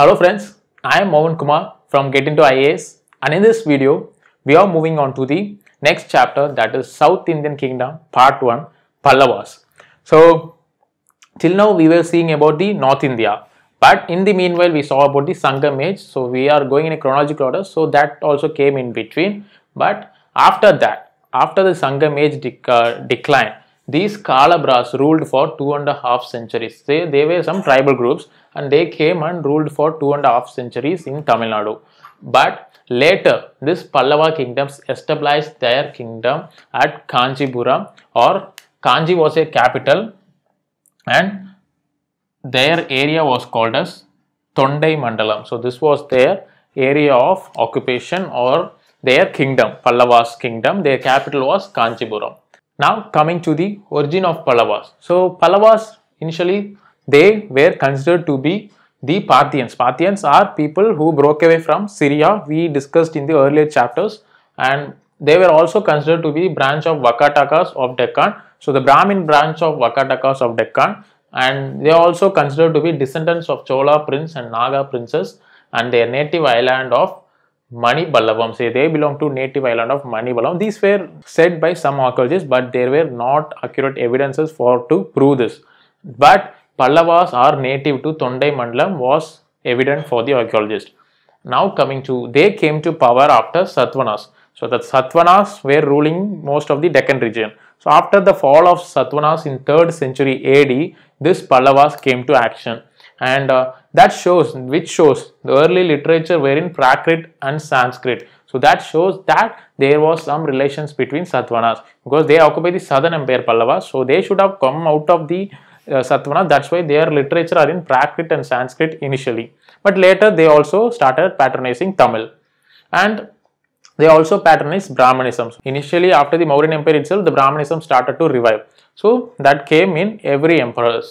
Hello friends, I am Mohan Kumar from Get Into IAS and in this video, we are moving on to the next chapter that is South Indian Kingdom Part 1 Pallavas. So, till now we were seeing about the North India but in the meanwhile we saw about the Sangam age. So, we are going in a chronological order so that also came in between but after that, after the Sangam age dec uh, decline, these Kalabras ruled for two and a half centuries. They, they were some tribal groups and they came and ruled for two and a half centuries in Tamil Nadu. But later, this Pallava kingdoms established their kingdom at Kanjipuram or Kanji was a capital and their area was called as Tondai Mandalam. So this was their area of occupation or their kingdom, Pallava's kingdom. Their capital was Kanchipuram. Now coming to the origin of Pallavas. So Pallavas initially they were considered to be the Parthians. Parthians are people who broke away from Syria. We discussed in the earlier chapters and they were also considered to be branch of Vakatakas of Deccan. So the Brahmin branch of Vakatakas of Deccan and they are also considered to be descendants of Chola prince and Naga princess and their native island of Pallavas say they belong to native island of Pallavas. These were said by some archaeologists but there were not accurate evidences for to prove this. But Pallavas are native to Tondai Mandalam was evident for the archaeologists. Now coming to they came to power after Satvanas. So the Satvanas were ruling most of the Deccan region. So after the fall of Satvanas in 3rd century AD, this Pallavas came to action and uh, that shows which shows the early literature were in Prakrit and Sanskrit. So that shows that there was some relations between Satvanas because they occupy the southern empire Pallava. So they should have come out of the uh, That's why their literature are in Prakrit and Sanskrit initially. But later they also started patronizing Tamil. And they also patronized Brahmanism. So initially after the Mauryan Empire itself, the Brahmanism started to revive. So that came in every emperors.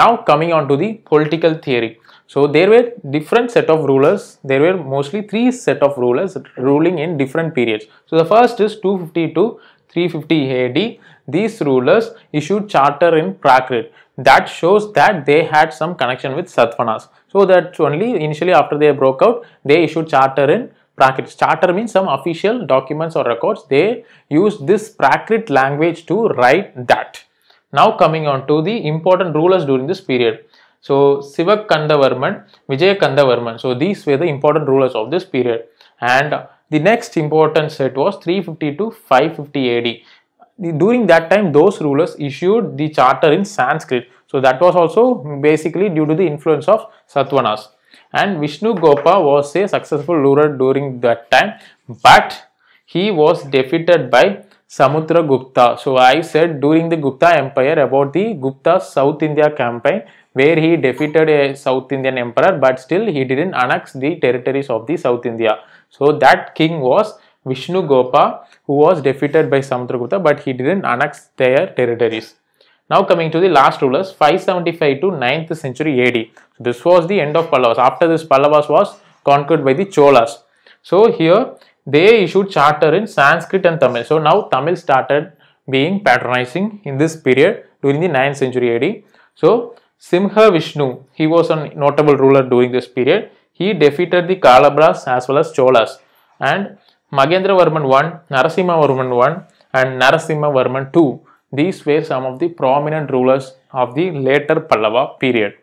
Now coming on to the political theory. So there were different set of rulers. There were mostly three set of rulers ruling in different periods. So the first is 250 to 350 AD. These rulers issued charter in Prakrit. That shows that they had some connection with Satvanas. So that's only initially after they broke out, they issued charter in Prakrit. Charter means some official documents or records. They used this Prakrit language to write that. Now coming on to the important rulers during this period. So Sivakandavarman, Vijayakandavarman. So these were the important rulers of this period. And the next important set was 350 to 550 AD. During that time, those rulers issued the charter in Sanskrit. So that was also basically due to the influence of Satvanas. And Vishnu Gopa was a successful ruler during that time, but he was defeated by Samudra Gupta. So I said during the Gupta Empire about the Gupta South India campaign where he defeated a South Indian emperor but still he didn't annex the territories of the South India. So that king was Vishnu Gopa who was defeated by Samudra Gupta, but he didn't annex their territories. Now coming to the last rulers 575 to 9th century AD. This was the end of Pallavas. After this Pallavas was conquered by the Cholas. So here they issued charter in Sanskrit and Tamil. So now Tamil started being patronizing in this period during the 9th century AD. So Simha Vishnu, he was a notable ruler during this period. He defeated the Kalabras as well as Cholas and Magendra Varman 1, Narasimha Varman 1 and Narasimha Varman 2. These were some of the prominent rulers of the later Pallava period.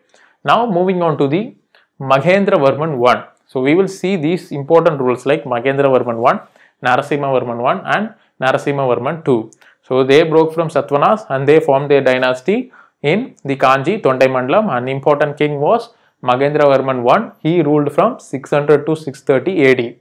Now moving on to the Magendra Varman 1. So we will see these important rules like Magendra Varman 1, Narasimha Varman 1 and Narasimha Varman 2. So they broke from Satvanas and they formed their dynasty in the Kanji Tondai Mandalam. An important king was Magendra Varman 1. He ruled from 600 to 630 AD.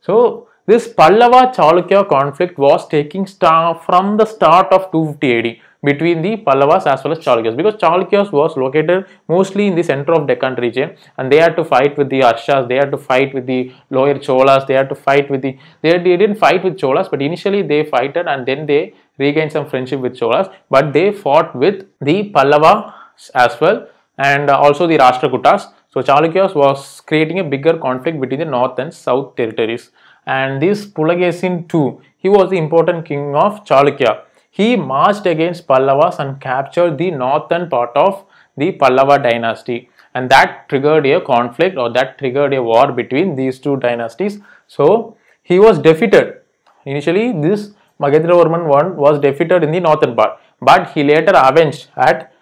So this Pallava Chalukya conflict was taking from the start of 250 AD between the Pallavas as well as Chalukyas because Chalukyas was located mostly in the center of Deccan region and they had to fight with the Arshas, they had to fight with the lower Cholas, they had to fight with the, they, they didn't fight with Cholas but initially they fighted and then they regained some friendship with Cholas but they fought with the Pallava as well and also the Rashtrakutas. So Chalukyas was creating a bigger conflict between the north and south territories and this Pulagesin too, he was the important king of Chalukya he marched against Pallavas and captured the northern part of the Pallava dynasty and that triggered a conflict or that triggered a war between these two dynasties. So, he was defeated. Initially, this Magendravarman one was defeated in the northern part but he later avenged at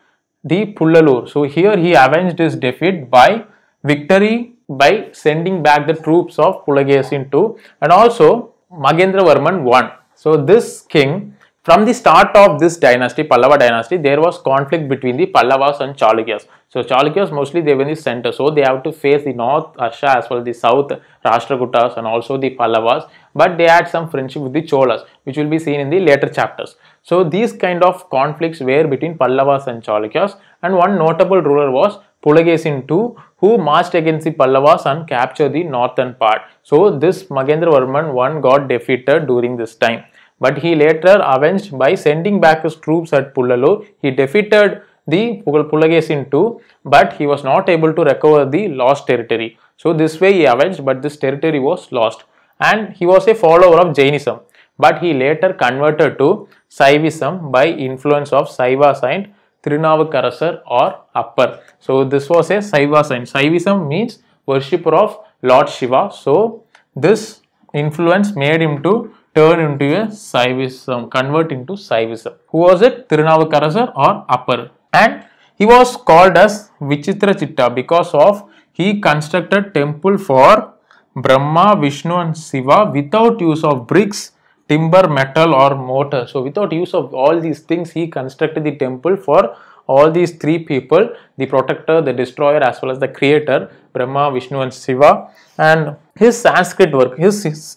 the Pullalur. So, here he avenged his defeat by victory by sending back the troops of Pulagesin II and also Varman won. So, this king from the start of this dynasty, Pallava dynasty, there was conflict between the Pallavas and Chalukyas. So Chalukyas mostly they were in the center, so they have to face the north Asha as well as the south Rashtrakutas and also the Pallavas. But they had some friendship with the Cholas, which will be seen in the later chapters. So these kind of conflicts were between Pallavas and Chalukyas, and one notable ruler was Pulagesin II, who marched against the Pallavas and captured the northern part. So this Magendra Varman one got defeated during this time. But he later avenged by sending back his troops at Pullalu. He defeated the Pulages too, two, but he was not able to recover the lost territory. So this way he avenged, but this territory was lost. And he was a follower of Jainism, but he later converted to Saivism by influence of Saiva saint Trinavakarasar or Upper. So this was a Saiva saint. Saivism means worshipper of Lord Shiva. So this influence made him to turn into a Saivism, convert into Saivism. Who was it? Tirunavakarasar or Upper. And he was called as Vichitra Chitta because of he constructed temple for Brahma, Vishnu and Shiva without use of bricks, timber, metal or mortar. So without use of all these things, he constructed the temple for all these three people, the protector, the destroyer as well as the creator, Brahma, Vishnu and Shiva. And his Sanskrit work, his, his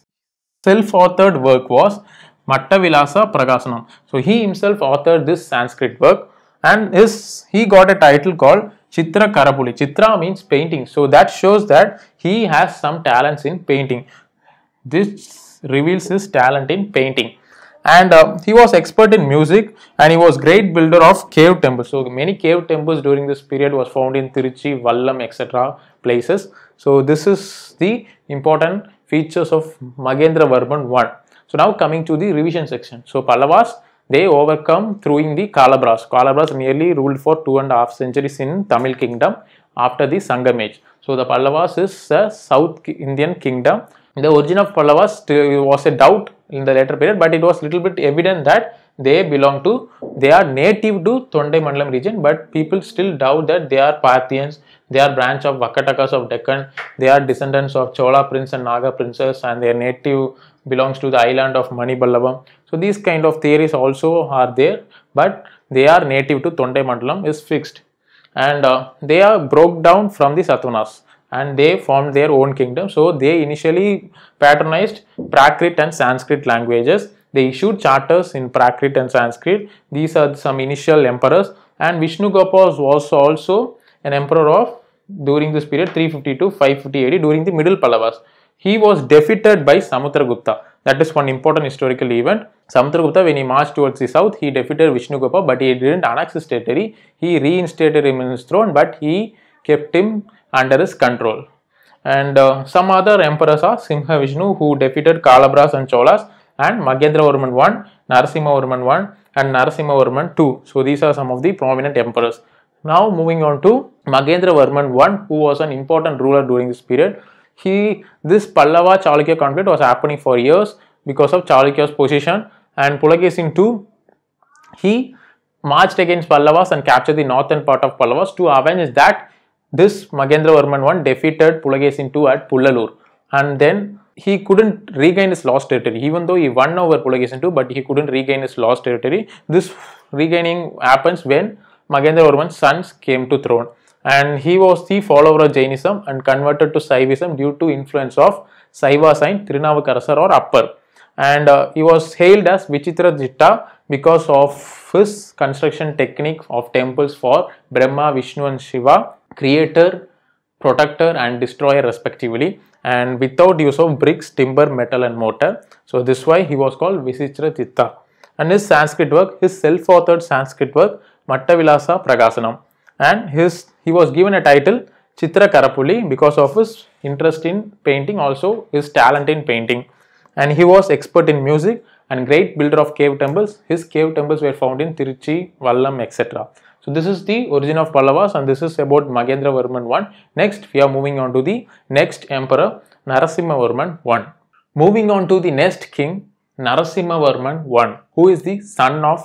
self-authored work was Mattavilasa Prakasanam. So he himself authored this Sanskrit work and his, he got a title called Chitra Karapuli. Chitra means painting. So that shows that he has some talents in painting. This reveals his talent in painting. And uh, he was expert in music and he was great builder of cave temples. So many cave temples during this period was found in Tiruchi, Vallam, etc. places. So this is the important features of Magendra Varman 1. So now coming to the revision section. So Pallavas, they overcome throwing the Kalabras. Kalabras merely ruled for two and a half centuries in Tamil kingdom after the Sangam age. So the Pallavas is a South Indian kingdom. The origin of Pallavas was a doubt in the later period, but it was little bit evident that they belong to, they are native to Thondai Mandalam region, but people still doubt that they are Parthians, they are branch of Vakatakas of Deccan, they are descendants of Chola prince and Naga princess and their native belongs to the island of Maniballavam. So these kind of theories also are there, but they are native to Thondai Mandalam is fixed. And uh, they are broke down from the Satunas and they formed their own kingdom. So they initially patronized Prakrit and Sanskrit languages they issued charters in Prakrit and Sanskrit. These are some initial emperors and Vishnugapas was also an emperor of during this period 350 to 550 AD during the middle Pallavas. He was defeated by Samudragupta. That is one important historical event. Samudragupta when he marched towards the south he defeated Vishnugopa, but he didn't annex his territory. He reinstated him in his throne but he kept him under his control. And uh, some other emperors are Simha Vishnu who defeated Kalabras and Cholas and Varman 1, Varman 1 and Varman 2. So these are some of the prominent emperors. Now moving on to Varman 1 who was an important ruler during this period. He this Pallava Chalukya conflict was happening for years because of Chalukya's position and Pulakesin 2 he marched against Pallavas and captured the northern part of Pallavas to avenge that this Varman 1 defeated Pulakesin 2 at Pullalur and then he couldn't regain his lost territory even though he won over Pulagation 2 but he couldn't regain his lost territory this regaining happens when Magendra Varman's sons came to throne and he was the follower of Jainism and converted to Saivism due to influence of Saiva Saint Trinavakarasar or Upper and uh, he was hailed as Vichitra Jitta because of his construction technique of temples for Brahma, Vishnu and Shiva, creator, protector and destroyer respectively and without use of bricks, timber, metal and mortar. So this why he was called Visichratitha. And his Sanskrit work, his self-authored Sanskrit work Mattavilasa Prakasanam and his he was given a title Chitra Karapuli because of his interest in painting also his talent in painting and he was expert in music and great builder of cave temples. His cave temples were found in Tiruchi, Vallam etc. So this is the origin of Pallavas and this is about Magendra Varman 1. Next we are moving on to the next emperor Narasimha Varman 1. Moving on to the next king Narasimha Varman 1 who is the son of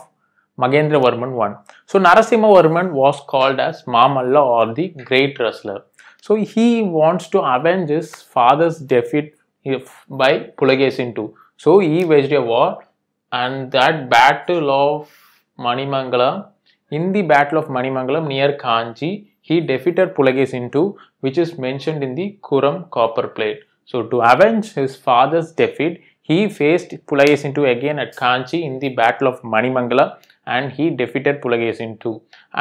Magendra Varman 1. So Narasimha Varman was called as Mamalla or the great wrestler. So he wants to avenge his father's defeat by Pulagesin 2. So he waged a war and that battle of Manimangala in the Battle of Manimangalam near Kanchi, he defeated Pulagesintu, which is mentioned in the Kuram copper plate. So, to avenge his father's defeat, he faced Pulagesintu again at Kanchi in the Battle of Manimangala and he defeated Pulagesintu.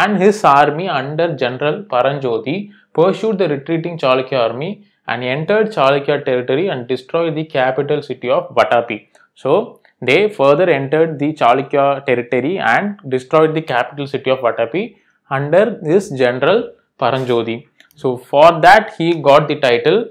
And his army under General Paranjodi pursued the retreating Chalukya army and entered Chalukya territory and destroyed the capital city of Vatapi. So, they further entered the Chalukya territory and destroyed the capital city of Vatapi under this general Paranjodi. So for that he got the title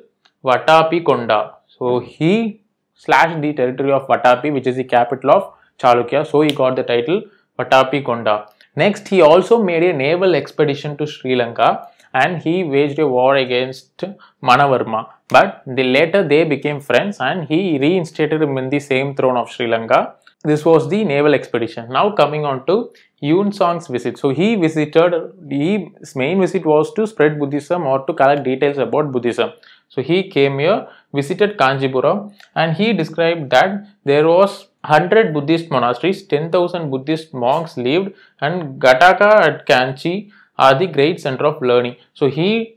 Vatapi Konda. So he slashed the territory of Vatapi which is the capital of Chalukya. So he got the title Vatapi Konda. Next he also made a naval expedition to Sri Lanka and he waged a war against Manavarma. But the later they became friends and he reinstated him in the same throne of Sri Lanka. This was the naval expedition. Now coming on to Yun Song's visit. So he visited, his main visit was to spread Buddhism or to collect details about Buddhism. So he came here, visited Kanjipuram and he described that there was 100 Buddhist monasteries, 10,000 Buddhist monks lived and Gataka at Kanchi are the great center of learning. So he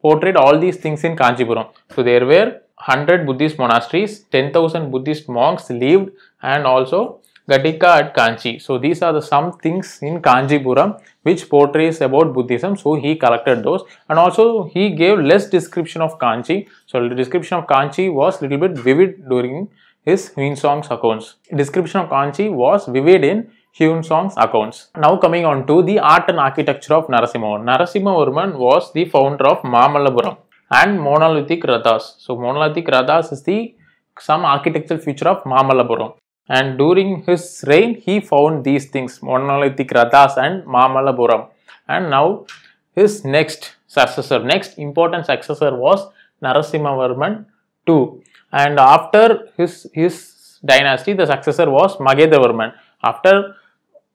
portrayed all these things in Kanchipuram. So there were 100 Buddhist monasteries, 10,000 Buddhist monks lived and also Gatika at Kanchi. So these are the some things in Kanchipuram which portrays about Buddhism. So he collected those and also he gave less description of Kanchi. So the description of Kanchi was little bit vivid during his Hwin Song's accounts. Description of Kanchi was vivid in Hewn Song's accounts. Now coming on to the art and architecture of Narasimha. Narasimha Varman was the founder of Mamallapuram and monolithic Rathas. So monolithic Rathas is the some architectural feature of Mamallapuram. And during his reign, he found these things, monolithic Rathas and Mamallapuram. And now his next successor, next important successor was Narasimha Varman II. And after his, his dynasty, the successor was Varman. After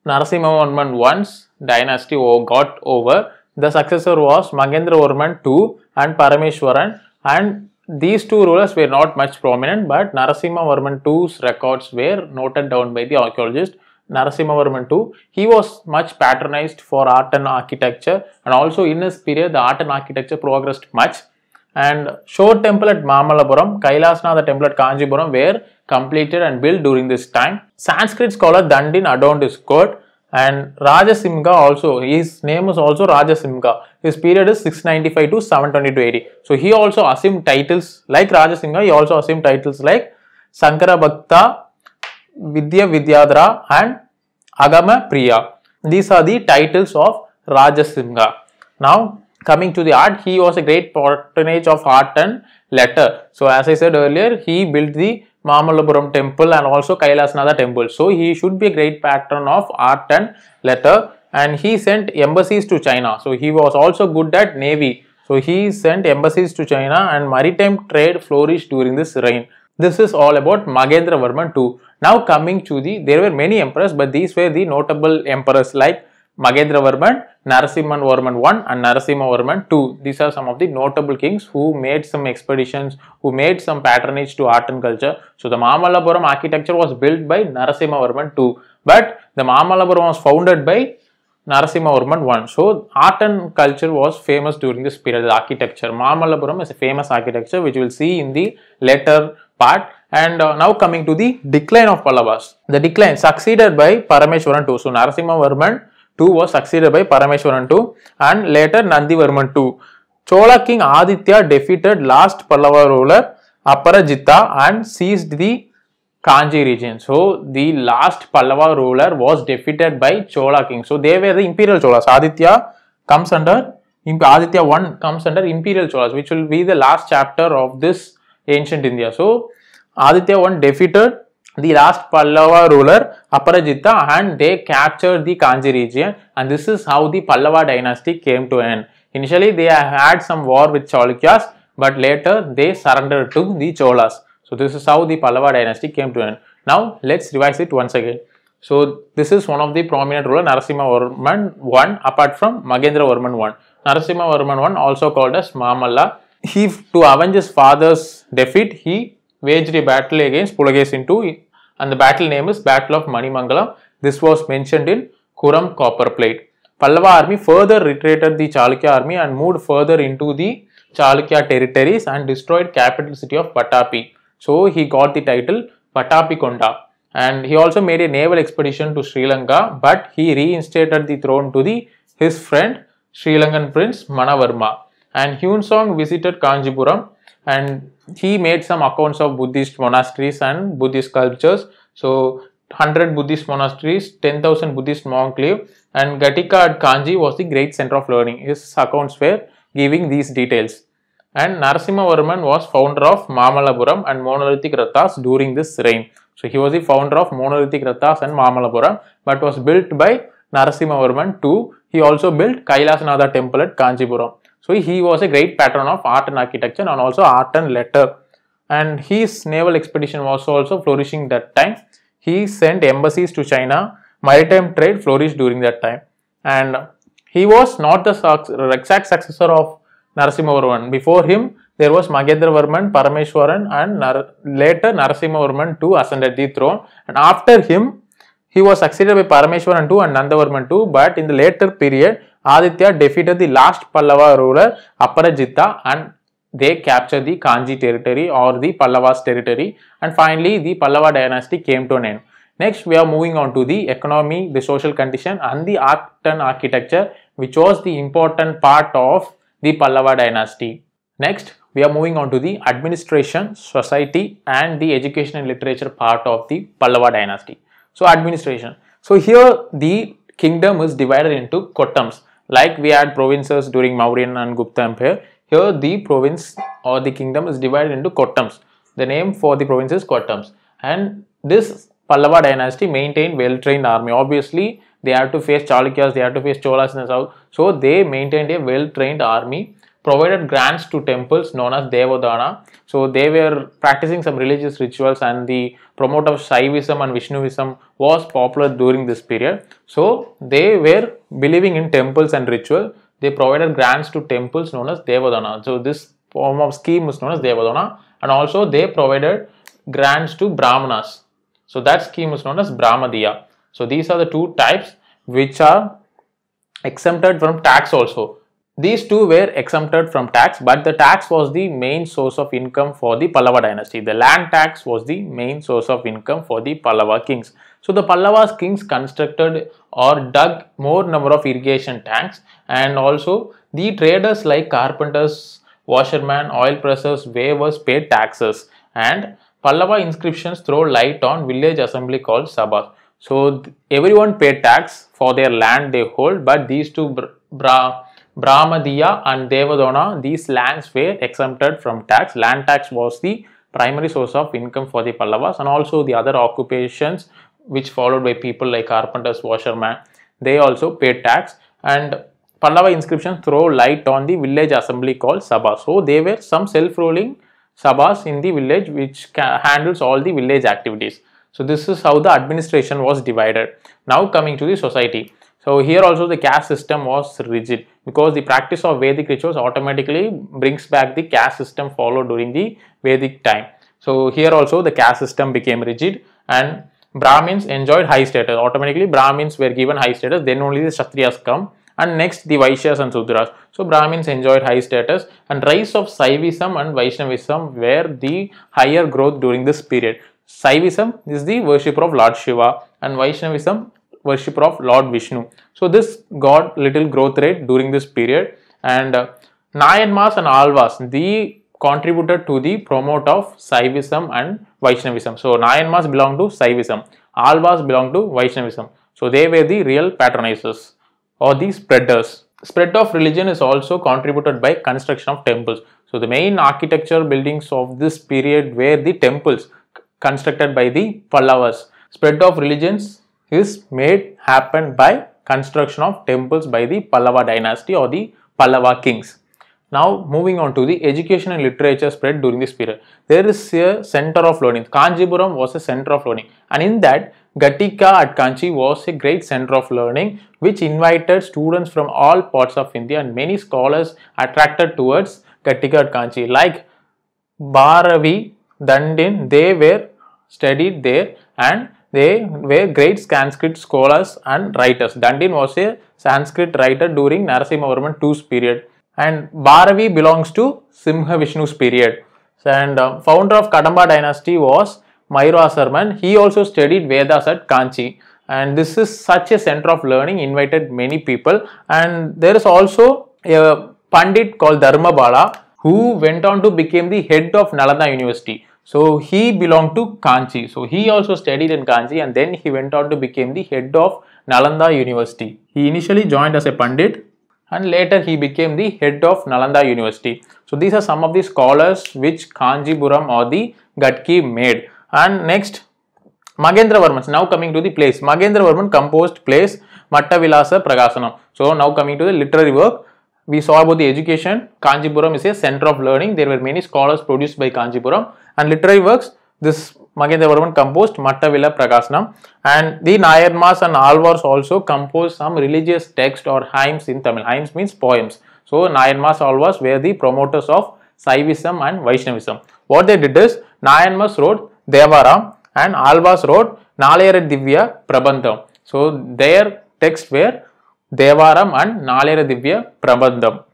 Narasimha Varman I's dynasty got over, the successor was Varman II and Parameshwaran and these two rulers were not much prominent but Narasimha Varman II's records were noted down by the archaeologist Narasimha Varman II. He was much patronized for art and architecture and also in his period the art and architecture progressed much and Shore temple at Mamalapuram, Kailasnatha temple at Kanjipuram were completed and built during this time. Sanskrit scholar Dandin adorned his court and Rajasimha also, his name is also Rajasimha. His period is 695 to 722 AD. So he also assumed titles like Rajasimha, he also assumed titles like Sankara Bhakta, Vidya Vidyadra, and Agama Priya. These are the titles of Rajasimha. Now coming to the art he was a great patronage of art and letter so as i said earlier he built the Mamalapuram temple and also Kailasnatha temple so he should be a great patron of art and letter and he sent embassies to china so he was also good at navy so he sent embassies to china and maritime trade flourished during this reign this is all about magendra varman too now coming to the there were many emperors but these were the notable emperors like Magendravarman, Narasimhavarman I and Narasimhavarman II. These are some of the notable kings who made some expeditions, who made some patronage to art and culture. So the Mamallapuram architecture was built by Narasimhavarman II, but the Mamallapuram was founded by Narasimhavarman I. So art and culture was famous during this period, the architecture. Mamallapuram is a famous architecture which we will see in the later part and uh, now coming to the decline of Pallavas. The decline succeeded by Parameshwaran II. So Narasimhavarman 2 was succeeded by Parameshwaran II and later Nandi Varman II. Chola king Aditya defeated last Pallava ruler Aparajita and seized the Kanji region. So, the last Pallava ruler was defeated by Chola king. So, they were the imperial Cholas. Aditya comes under Aditya 1 comes under imperial Cholas which will be the last chapter of this ancient India. So, Aditya 1 defeated the last Pallava ruler Aparajita and they captured the Kanji region and this is how the Pallava dynasty came to end. Initially they had some war with Chalukyas but later they surrendered to the Cholas. So this is how the Pallava dynasty came to end. Now let's revise it once again. So this is one of the prominent ruler Narasimha Varman 1 apart from Magendra Varman 1. Narasimha Varman 1 also called as Mamalla. He to avenge his father's defeat he waged a battle against Pulakesin II and the battle name is Battle of Manimangalam. This was mentioned in Kuram copper plate. Pallava army further retreated the Chalukya army and moved further into the Chalukya territories and destroyed capital city of Patapi. So he got the title Patapikonda and he also made a naval expedition to Sri Lanka but he reinstated the throne to the his friend Sri Lankan prince Manavarma and Song visited Kanjipuram and he made some accounts of Buddhist monasteries and Buddhist sculptures. So 100 Buddhist monasteries, 10,000 Buddhist monks live and Gatika at Kanji was the great center of learning. His accounts were giving these details. And Narasimha Varman was founder of Mamalapuram and monolithic Rathas during this reign. So he was the founder of monolithic Rathas and Mamalapuram but was built by Narasimha Varman too. He also built Kailasanatha temple at Kanjipuram. So he was a great patron of art and architecture and also art and letter. And his naval expedition was also flourishing that time. He sent embassies to China. Maritime trade flourished during that time. And he was not the exact successor of Narasimhavarman. Before him, there was Magendravarman, Parameshwaran and Nar later Narasimhavarman too ascended the throne. And after him, he was succeeded by Parameshwaran II and Nandavarman II. But in the later period, Aditya defeated the last Pallava ruler Aparajita and they captured the Kanji territory or the Pallavas territory and finally the Pallava dynasty came to an end. Next we are moving on to the economy, the social condition and the art and architecture which was the important part of the Pallava dynasty. Next we are moving on to the administration, society and the education and literature part of the Pallava dynasty. So administration. So here the kingdom is divided into kotams. Like we had provinces during Mauryan and Gupta Empire, here the province or the kingdom is divided into Kottams. The name for the province is Kottams. And this Pallava dynasty maintained well-trained army. Obviously, they had to face Chalukyas, they had to face Cholas in the south. So they maintained a well-trained army provided grants to temples known as Devadana. So they were practicing some religious rituals and the promote of Shaivism and Vishnuism was popular during this period. So they were believing in temples and ritual. They provided grants to temples known as Devadana. So this form of scheme is known as Devadana and also they provided grants to Brahmanas. So that scheme is known as Brahmadiya. So these are the two types which are exempted from tax also. These two were exempted from tax, but the tax was the main source of income for the Pallava dynasty. The land tax was the main source of income for the Pallava kings. So the Pallava kings constructed or dug more number of irrigation tanks and also the traders like carpenters, washermen, oil pressers, weavers paid taxes and Pallava inscriptions throw light on village assembly called Sabha. So everyone paid tax for their land they hold but these two bra Brahmadiya and Devadona, these lands were exempted from tax. Land tax was the primary source of income for the Pallavas and also the other occupations which followed by people like carpenters, washermen. They also paid tax and Pallava inscriptions throw light on the village assembly called Sabha. So, there were some self-ruling Sabhas in the village which handles all the village activities. So, this is how the administration was divided. Now, coming to the society. So here also the caste system was rigid because the practice of Vedic rituals automatically brings back the caste system followed during the Vedic time. So here also the caste system became rigid and Brahmins enjoyed high status. Automatically Brahmins were given high status then only the Kshatriyas come and next the Vaishyas and Sudras. So Brahmins enjoyed high status and rise of Saivism and Vaishnavism were the higher growth during this period. Saivism is the worship of Lord Shiva and Vaishnavism worshipper of Lord Vishnu. So this got little growth rate during this period and uh, Nayanmas and Alvas, the contributed to the promote of Saivism and Vaishnavism. So Nayanmas belong to Saivism, Alvas belong to Vaishnavism. So they were the real patronizers or the spreaders. Spread of religion is also contributed by construction of temples. So the main architecture buildings of this period were the temples constructed by the Pallavas. Spread of religions is made happen by construction of temples by the Pallava dynasty or the Pallava kings. Now moving on to the education and literature spread during this period. There is a center of learning. Kanjipuram was a center of learning and in that Gatika at Kanchi was a great center of learning which invited students from all parts of India and many scholars attracted towards Gatika at Kanchi like Bharavi, Dandin, they were studied there and they were great Sanskrit scholars and writers. Dandin was a Sanskrit writer during Narasimhavarman II's period and Bharavi belongs to Simha Vishnu's period. And uh, founder of Kadamba dynasty was Sarman. He also studied Vedas at Kanchi and this is such a center of learning invited many people and there is also a Pandit called Dharmabala who went on to become the head of Nalanda University. So he belonged to Kanchi. So he also studied in Kanchi and then he went on to become the head of Nalanda University. He initially joined as a Pandit and later he became the head of Nalanda University. So these are some of the scholars which Kanjipuram or the Gatki made. And next Magendra Varman. Now coming to the place. Magendra Varman composed place Mattavilasa Pragasanam. So now coming to the literary work we saw about the education. Kanjipuram is a center of learning. There were many scholars produced by Kanjipuram and literary works. This Magendravarman composed Mattavila Prakasnam and the Nayarmas and Alvars also composed some religious text or hymns in Tamil. Hymns means poems. So Nayanmas Alvars were the promoters of Saivism and Vaishnavism. What they did is Nayanmas wrote Devaram and Alvars wrote Nalayara Divya Prabandham. So their texts were Devaram and Nalera Divya Prabandham.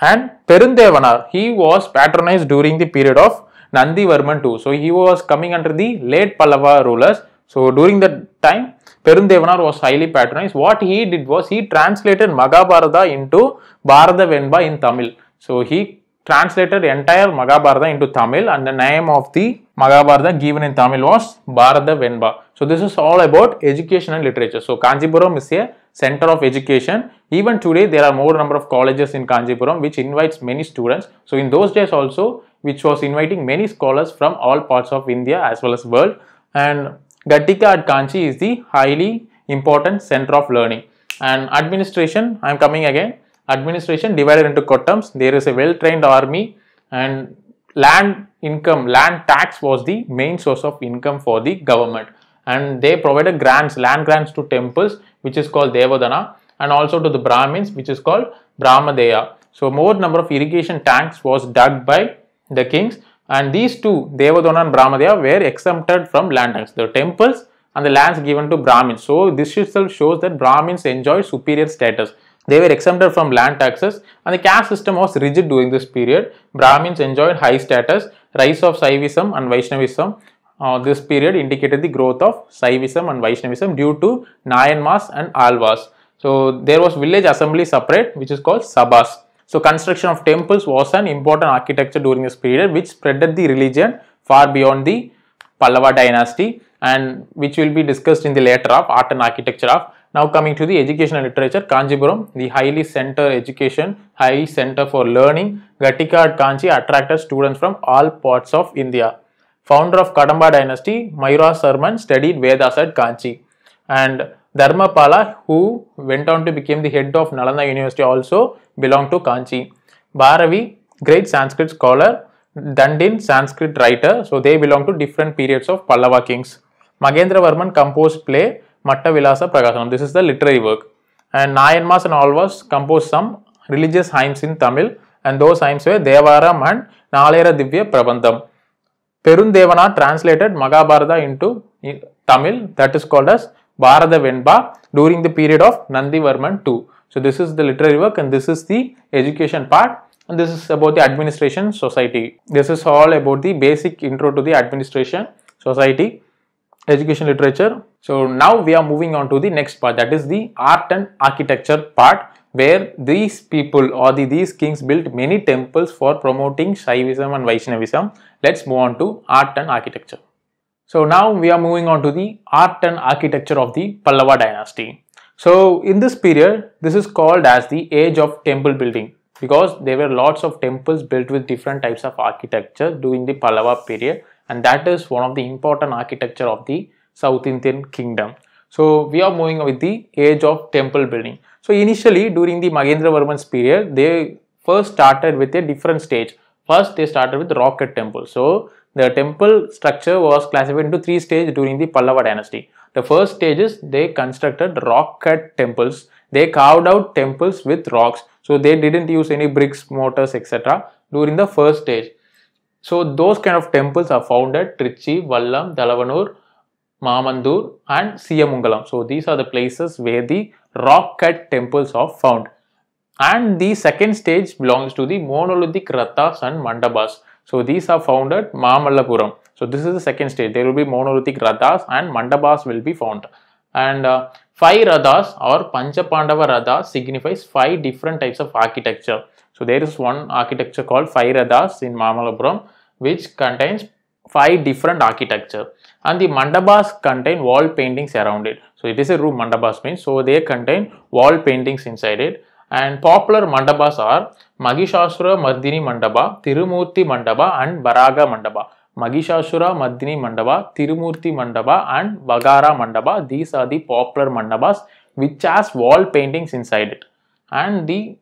And Perundevanar, he was patronized during the period of Nandi Varman too. So he was coming under the late Pallava rulers. So during that time, Perundevanar was highly patronized. What he did was he translated Maghabharata into Bharata Venba in Tamil. So he translated entire Maghabharata into Tamil and the name of the Maghabharata given in Tamil was Bharata Venba. So this is all about education and literature. So Kanjipuram is here center of education. Even today, there are more number of colleges in Kanjipuram which invites many students. So in those days also, which was inviting many scholars from all parts of India as well as world. And Gattika at Kanchi is the highly important center of learning. And administration, I am coming again, administration divided into quotums. There is a well-trained army and land income, land tax was the main source of income for the government and they provided grants, land grants to temples, which is called Devadana, and also to the Brahmins, which is called Brahmadeya. So, more number of irrigation tanks was dug by the kings, and these two, Devadana and Brahmadeya, were exempted from land tax. The temples and the lands given to Brahmins. So, this itself shows that Brahmins enjoyed superior status. They were exempted from land taxes and the caste system was rigid during this period. Brahmins enjoyed high status, rise of Saivism and Vaishnavism uh, this period indicated the growth of Saivism and Vaishnavism due to Nayanmas and Alvas. So there was village assembly separate which is called Sabas. So construction of temples was an important architecture during this period which spreaded the religion far beyond the Pallava dynasty and which will be discussed in the later of art and architecture of. Now coming to the education and literature, Kanjipuram, the highly center education, highly center for learning, Gatika at Kanchi attracted students from all parts of India founder of Kadamba dynasty, Mayura Sarman studied Vedas at Kanchi. And Dharmapala, who went on to become the head of Nalanda University, also belonged to Kanchi. Bharavi, great Sanskrit scholar, Dandin, Sanskrit writer, so they belong to different periods of Pallava kings. Magendra Varman composed play Mattavilasa Prakasanam. This is the literary work. And Nayanmas and Alvas composed some religious hymns in Tamil, and those hymns were Devaram and Nalera Divya Prabandham. Perundevana translated Maghabharata into Tamil that is called as Bharata Venba during the period of Nandivarman II. So this is the literary work and this is the education part and this is about the administration society. This is all about the basic intro to the administration society education literature. So now we are moving on to the next part that is the art and architecture part where these people or the, these kings built many temples for promoting Shaivism and Vaishnavism Let's move on to art and architecture. So now we are moving on to the art and architecture of the Pallava dynasty. So in this period, this is called as the age of temple building because there were lots of temples built with different types of architecture during the Pallava period and that is one of the important architecture of the South Indian kingdom. So we are moving with the age of temple building. So initially during the Magendra Varman's period, they first started with a different stage First, they started with rocket temple. So, the temple structure was classified into three stages during the Pallava dynasty. The first stage is they constructed rock cut temples. They carved out temples with rocks. So, they didn't use any bricks, mortars, etc. during the first stage. So, those kind of temples are found at Trichy, Vallam, Dalavanur, Mamandur and Siyamungalam. So, these are the places where the rock cut temples are found. And the second stage belongs to the monolithic rathas and mandabas. So these are found at Mamallapuram. So this is the second stage. There will be monolithic rathas and mandabas will be found. And uh, five rathas or Panchapandava rathas signifies five different types of architecture. So there is one architecture called five rathas in Mamallapuram which contains five different architecture and the mandabas contain wall paintings around it. So it is a room mandabas means so they contain wall paintings inside it and popular mandapas are Magishasura Mardini Mandapa, Tirumurti Mandapa and Baraga Mandapa. Magishasura Mardini Mandapa, Tirumurti Mandapa and Bagara Mandapa. These are the popular mandapas which has wall paintings inside it. And the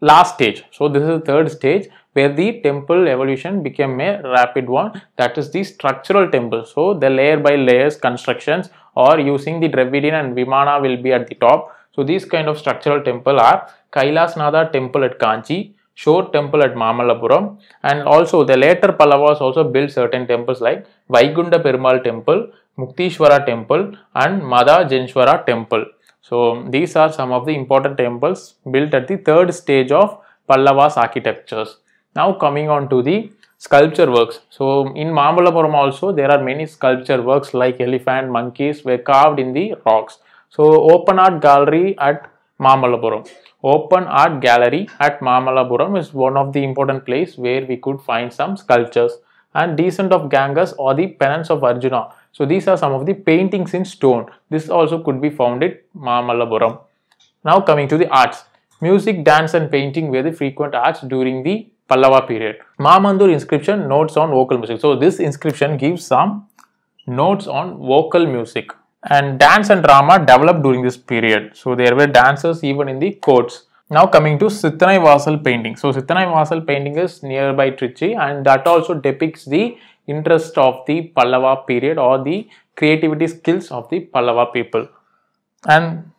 last stage. So this is the third stage where the temple evolution became a rapid one that is the structural temple. So the layer by layers constructions or using the Dravidian and Vimana will be at the top. So these kind of structural temple are Kailasnatha temple at Kanchi, Shore temple at Mamallapuram and also the later Pallavas also built certain temples like Vaikunda Perumal temple, Muktishwara temple and Mada Jenshwara temple. So these are some of the important temples built at the third stage of Pallava's architectures. Now coming on to the sculpture works. So in Mamallapuram also there are many sculpture works like elephant, monkeys were carved in the rocks. So open art gallery at Mamalapuram. Open art gallery at Mamalapuram is one of the important place where we could find some sculptures and descent of Ganges or the penance of Arjuna. So these are some of the paintings in stone. This also could be found at Mamalapuram. Now coming to the arts. Music, dance and painting were the frequent arts during the Pallava period. Mamandur inscription notes on vocal music. So this inscription gives some notes on vocal music and dance and drama developed during this period. So there were dancers even in the courts. Now coming to Sittanai Vasal painting. So Sittanai Vasal painting is nearby Trichy and that also depicts the interest of the Pallava period or the creativity skills of the Pallava people. And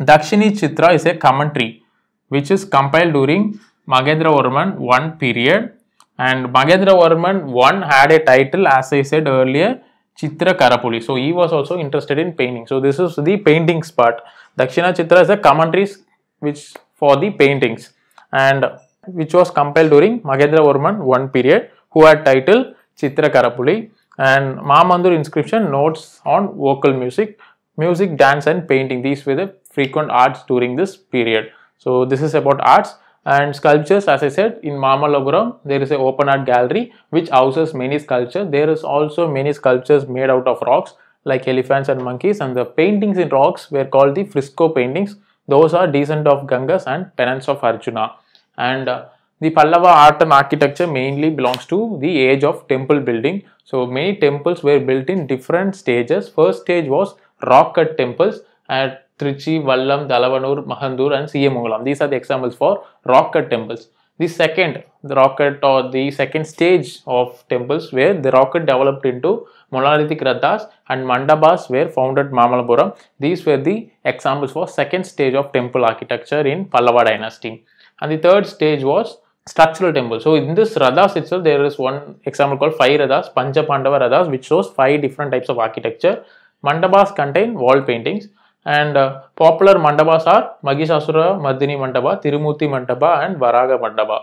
Dakshini Chitra is a commentary which is compiled during Magendra Varman 1 period and Magendra Varman 1 had a title as I said earlier Chitra So he was also interested in painting. So this is the paintings part. Dakshina Chitra is the commentaries which for the paintings and which was compiled during Magendra Varman one period who had title Chitra Karapuli and Mahamandur inscription notes on vocal music, music, dance and painting. These were the frequent arts during this period. So this is about arts and sculptures as i said in mamalapuram there is an open art gallery which houses many sculptures there is also many sculptures made out of rocks like elephants and monkeys and the paintings in rocks were called the fresco paintings those are descent of gangas and parents of arjuna and uh, the Pallava art and architecture mainly belongs to the age of temple building. So many temples were built in different stages. First stage was rock cut temples. At Trichy, Vallam, Dalavanur, Mahandur and Siyamangalam. These are the examples for rock cut temples. The second the rocket or the second stage of temples where the rocket developed into monolithic Radhas and mandabas were found at Mamallapuram. These were the examples for second stage of temple architecture in Pallava dynasty. And the third stage was structural temple. So in this radhas itself, there is one example called five radhas, Pancha Pandava radhas, which shows five different types of architecture. Mandabas contain wall paintings. And uh, popular mandabas are Magisasura Madhini Mandapa, Tirumurti Mandapa and Varaga Mandapa.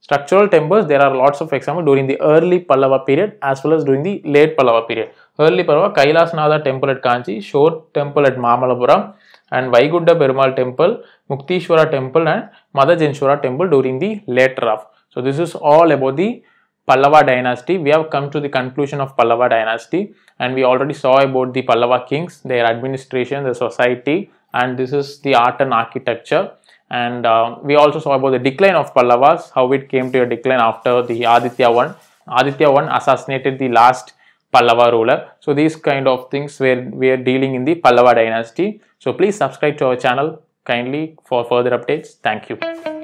Structural temples, there are lots of examples during the early Pallava period as well as during the late Pallava period. Early Pallava, Kailasanatha temple at Kanchi, Shore temple at Mamalapuram and Vaigudda Perumal temple, Muktishwara temple and Madajenshwara temple during the later half. So, this is all about the Pallava dynasty. We have come to the conclusion of Pallava dynasty and we already saw about the Pallava kings, their administration, their society and this is the art and architecture and uh, we also saw about the decline of Pallavas, how it came to a decline after the Aditya 1. Aditya 1 assassinated the last Pallava ruler. So these kind of things where we are dealing in the Pallava dynasty. So please subscribe to our channel kindly for further updates. Thank you.